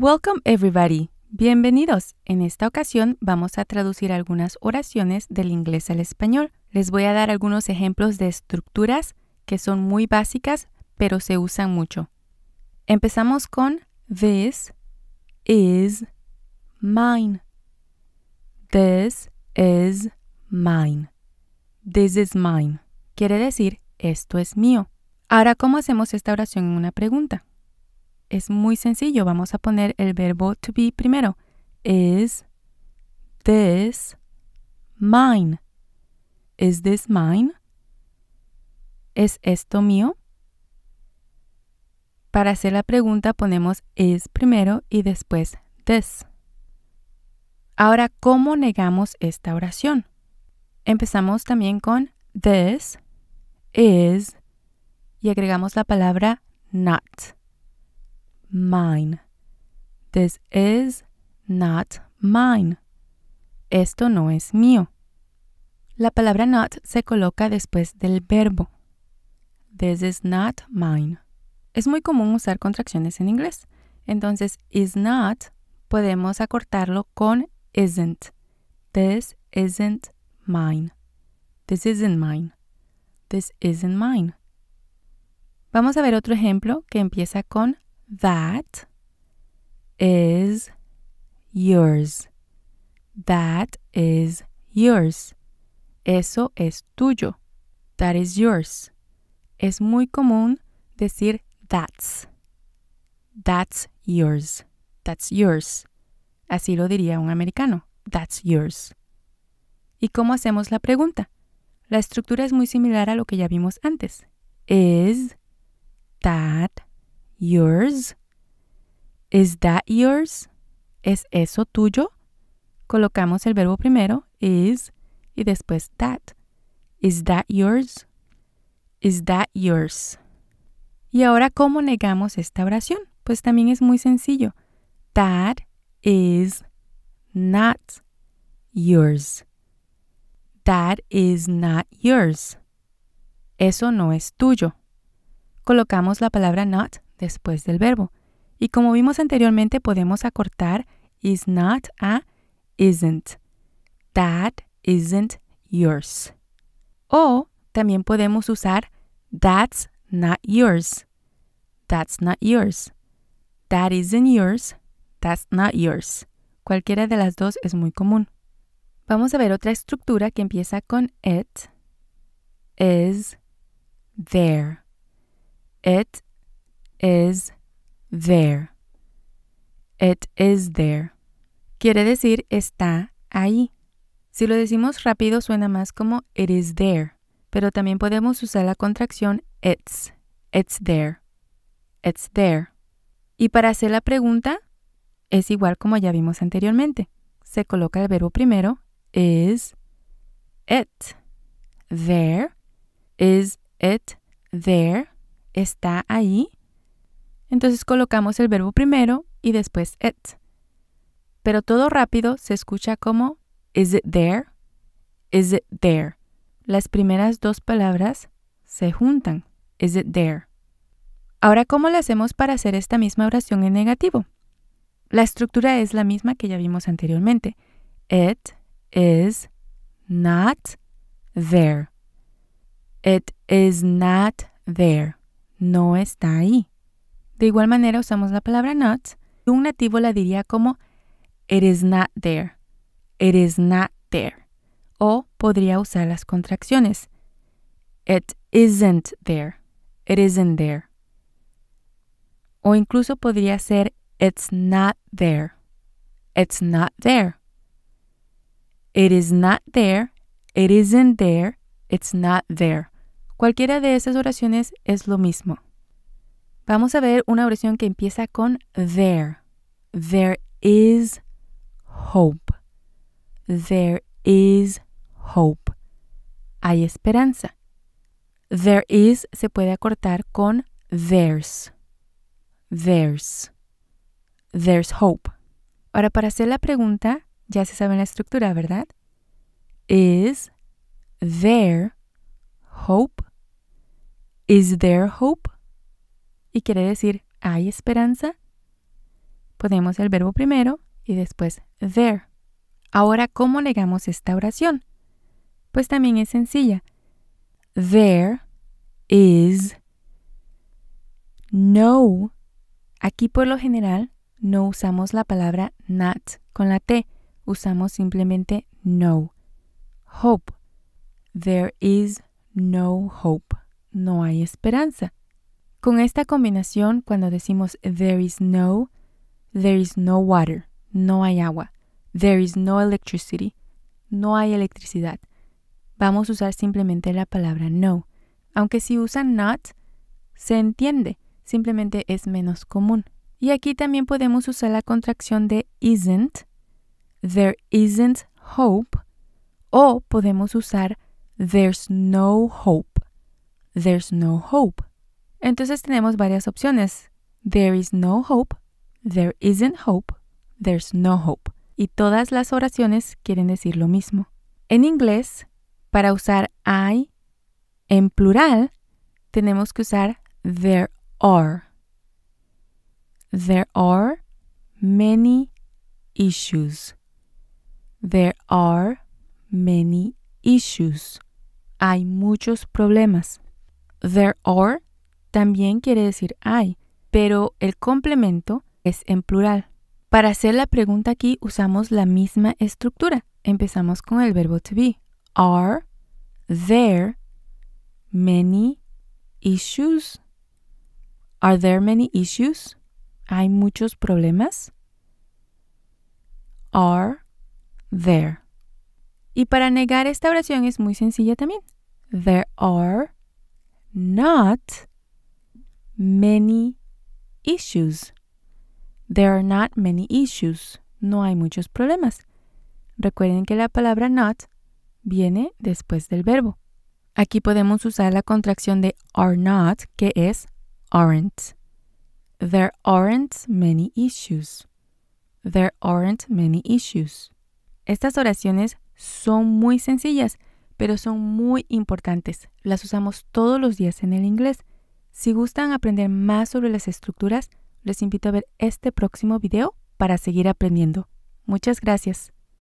Welcome everybody. Bienvenidos. En esta ocasión vamos a traducir algunas oraciones del inglés al español. Les voy a dar algunos ejemplos de estructuras que son muy básicas, pero se usan mucho. Empezamos con This is mine. This is mine. This is mine. Quiere decir, esto es mío. Ahora, ¿cómo hacemos esta oración en una pregunta? Es muy sencillo. Vamos a poner el verbo to be primero. Is this mine? Is this mine? ¿Es esto mío? Para hacer la pregunta ponemos is primero y después this. Ahora, ¿cómo negamos esta oración? Empezamos también con this, is, y agregamos la palabra not mine. This is not mine. Esto no es mío. La palabra not se coloca después del verbo. This is not mine. Es muy común usar contracciones en inglés. Entonces, is not podemos acortarlo con isn't. This isn't mine. This isn't mine. This isn't mine. Vamos a ver otro ejemplo que empieza con That is yours. That is yours. Eso es tuyo. That is yours. Es muy común decir that's. That's yours. That's yours. Así lo diría un americano. That's yours. ¿Y cómo hacemos la pregunta? La estructura es muy similar a lo que ya vimos antes. Is that yours? Is that yours? ¿Es eso tuyo? Colocamos el verbo primero, is, y después that. Is that yours? Is that yours? Y ahora, ¿cómo negamos esta oración? Pues también es muy sencillo. That is not yours. That is not yours. Eso no es tuyo. Colocamos la palabra not después del verbo. Y como vimos anteriormente, podemos acortar is not a isn't. That isn't yours. O también podemos usar that's not yours. That's not yours. That isn't yours. That's not yours. Cualquiera de las dos es muy común. Vamos a ver otra estructura que empieza con it. Is there. It is there. It is there. Quiere decir está ahí. Si lo decimos rápido suena más como it is there, pero también podemos usar la contracción it's. It's there. It's there. Y para hacer la pregunta es igual como ya vimos anteriormente. Se coloca el verbo primero is it there. Is it there? ¿Está ahí? Entonces colocamos el verbo primero y después it. Pero todo rápido se escucha como is it there? Is it there? Las primeras dos palabras se juntan. Is it there? Ahora, ¿cómo lo hacemos para hacer esta misma oración en negativo? La estructura es la misma que ya vimos anteriormente. It is not there. It is not there. No está ahí. De igual manera usamos la palabra not. Un nativo la diría como it is not there, it is not there. O podría usar las contracciones. It isn't there, it isn't there. O incluso podría ser it's not there, it's not there. It is not there, it isn't there, it's not there. Cualquiera de esas oraciones es lo mismo. Vamos a ver una oración que empieza con there. There is hope. There is hope. Hay esperanza. There is se puede acortar con there's. There's. There's hope. Ahora, para hacer la pregunta, ya se sabe la estructura, ¿verdad? Is there hope? Is there hope? y quiere decir ¿hay esperanza? Ponemos el verbo primero y después there. Ahora, ¿cómo negamos esta oración? Pues también es sencilla. There is no. Aquí por lo general no usamos la palabra not con la T, usamos simplemente no. Hope. There is no hope. No hay esperanza. Con esta combinación, cuando decimos there is no, there is no water, no hay agua, there is no electricity, no hay electricidad, vamos a usar simplemente la palabra no. Aunque si usan not, se entiende, simplemente es menos común. Y aquí también podemos usar la contracción de isn't, there isn't hope, o podemos usar there's no hope, there's no hope. Entonces tenemos varias opciones. There is no hope, there isn't hope, there's no hope. Y todas las oraciones quieren decir lo mismo. En inglés, para usar I en plural, tenemos que usar there are. There are many issues. There are many issues. Hay muchos problemas. There are también quiere decir hay, pero el complemento es en plural. Para hacer la pregunta aquí usamos la misma estructura. Empezamos con el verbo to be. Are there many issues? Are there many issues? ¿Hay muchos problemas? Are there. Y para negar esta oración es muy sencilla también. There are not many issues. There are not many issues. No hay muchos problemas. Recuerden que la palabra not viene después del verbo. Aquí podemos usar la contracción de are not, que es aren't. There aren't many issues. There aren't many issues. Estas oraciones son muy sencillas, pero son muy importantes. Las usamos todos los días en el inglés. Si gustan aprender más sobre las estructuras, les invito a ver este próximo video para seguir aprendiendo. Muchas gracias.